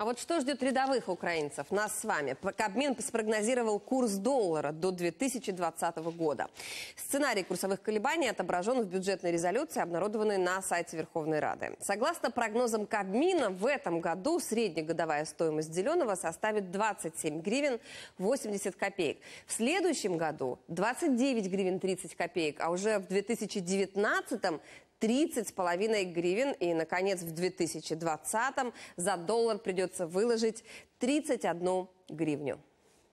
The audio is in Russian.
А вот что ждет рядовых украинцев, нас с вами? Кабмин спрогнозировал курс доллара до 2020 года. Сценарий курсовых колебаний отображен в бюджетной резолюции, обнародованной на сайте Верховной Рады. Согласно прогнозам Кабмина, в этом году среднегодовая стоимость зеленого составит 27 гривен 80 копеек. В следующем году 29 гривен 30 копеек, а уже в 2019 2019 30,5 гривен. И, наконец, в 2020 за доллар придется выложить 31 гривню.